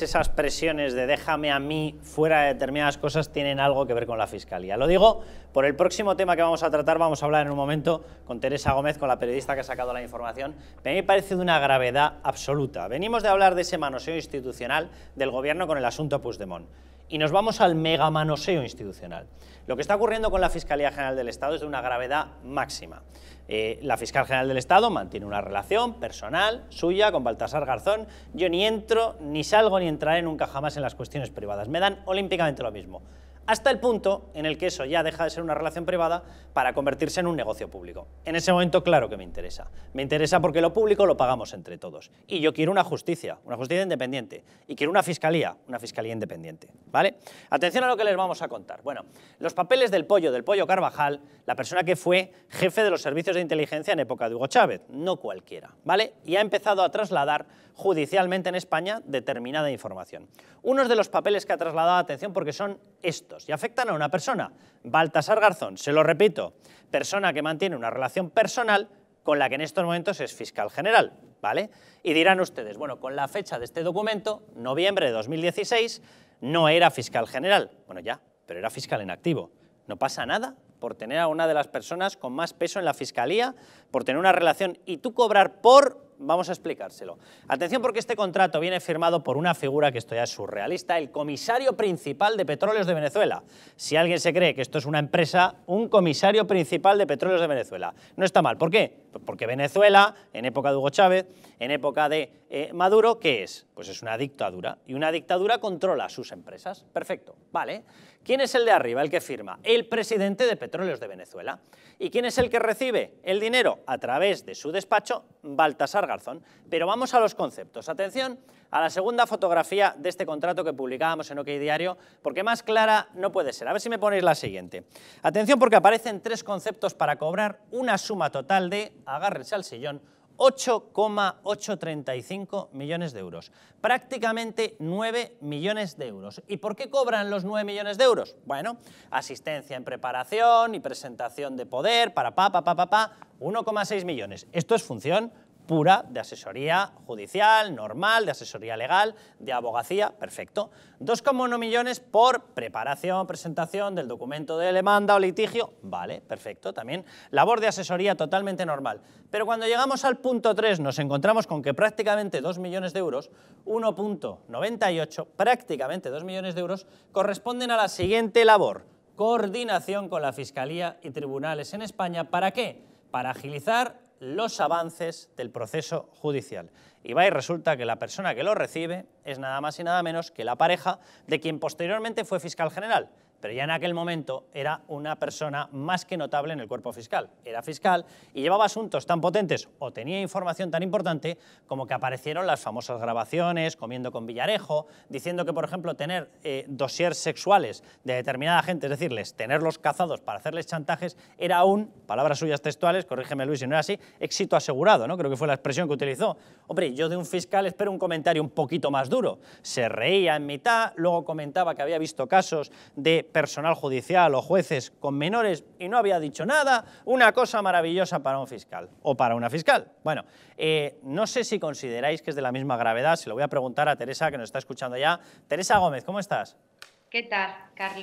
Esas presiones de déjame a mí fuera de determinadas cosas tienen algo que ver con la Fiscalía. Lo digo por el próximo tema que vamos a tratar, vamos a hablar en un momento con Teresa Gómez, con la periodista que ha sacado la información. me parece de una gravedad absoluta. Venimos de hablar de ese manoseo institucional del Gobierno con el asunto Puigdemont. Y nos vamos al mega manoseo institucional. Lo que está ocurriendo con la Fiscalía General del Estado es de una gravedad máxima. Eh, la Fiscal General del Estado mantiene una relación personal suya con Baltasar Garzón. Yo ni entro, ni salgo, ni entraré nunca jamás en las cuestiones privadas. Me dan olímpicamente lo mismo hasta el punto en el que eso ya deja de ser una relación privada para convertirse en un negocio público. En ese momento, claro que me interesa. Me interesa porque lo público lo pagamos entre todos. Y yo quiero una justicia, una justicia independiente. Y quiero una fiscalía, una fiscalía independiente. ¿Vale? Atención a lo que les vamos a contar. Bueno, los papeles del pollo, del pollo Carvajal, la persona que fue jefe de los servicios de inteligencia en época de Hugo Chávez, no cualquiera. ¿Vale? Y ha empezado a trasladar judicialmente en España determinada información. Unos de los papeles que ha trasladado, atención, porque son estos y afectan a una persona, Baltasar Garzón, se lo repito, persona que mantiene una relación personal con la que en estos momentos es fiscal general, ¿vale? Y dirán ustedes, bueno, con la fecha de este documento, noviembre de 2016, no era fiscal general. Bueno, ya, pero era fiscal en activo. No pasa nada por tener a una de las personas con más peso en la fiscalía, por tener una relación y tú cobrar por Vamos a explicárselo. Atención porque este contrato viene firmado por una figura que esto ya es surrealista, el comisario principal de petróleos de Venezuela. Si alguien se cree que esto es una empresa, un comisario principal de petróleos de Venezuela. No está mal. ¿Por qué? Porque Venezuela, en época de Hugo Chávez, en época de eh, Maduro, ¿qué es? Pues es una dictadura. Y una dictadura controla sus empresas. Perfecto. Vale. ¿Quién es el de arriba, el que firma? El presidente de Petróleos de Venezuela. ¿Y quién es el que recibe el dinero? A través de su despacho, Baltasar Garzón. Pero vamos a los conceptos. Atención, a la segunda fotografía de este contrato que publicábamos en OK Diario, porque más clara no puede ser. A ver si me ponéis la siguiente. Atención porque aparecen tres conceptos para cobrar una suma total de, agárrense al sillón, 8,835 millones de euros, prácticamente 9 millones de euros. ¿Y por qué cobran los 9 millones de euros? Bueno, asistencia en preparación y presentación de poder para pa, pa, pa, pa, pa, 1,6 millones. Esto es función pura de asesoría judicial, normal, de asesoría legal, de abogacía, perfecto. 2,1 millones por preparación, presentación del documento de demanda o litigio, vale, perfecto, también labor de asesoría totalmente normal. Pero cuando llegamos al punto 3 nos encontramos con que prácticamente 2 millones de euros, 1.98, prácticamente 2 millones de euros, corresponden a la siguiente labor, coordinación con la Fiscalía y tribunales en España, ¿para qué? Para agilizar los avances del proceso judicial. Y va y resulta que la persona que lo recibe es nada más y nada menos que la pareja de quien posteriormente fue fiscal general, pero ya en aquel momento era una persona más que notable en el cuerpo fiscal. Era fiscal y llevaba asuntos tan potentes o tenía información tan importante como que aparecieron las famosas grabaciones, comiendo con Villarejo, diciendo que, por ejemplo, tener eh, sexuales de determinada gente, es decir, tenerlos cazados para hacerles chantajes, era un, palabras suyas textuales, corrígeme Luis si no era así, éxito asegurado, ¿no? creo que fue la expresión que utilizó. Hombre, yo de un fiscal espero un comentario un poquito más duro. Se reía en mitad, luego comentaba que había visto casos de personal judicial o jueces con menores y no había dicho nada, una cosa maravillosa para un fiscal o para una fiscal. Bueno, eh, no sé si consideráis que es de la misma gravedad, se lo voy a preguntar a Teresa que nos está escuchando ya. Teresa Gómez, ¿cómo estás? ¿Qué tal, Carlos?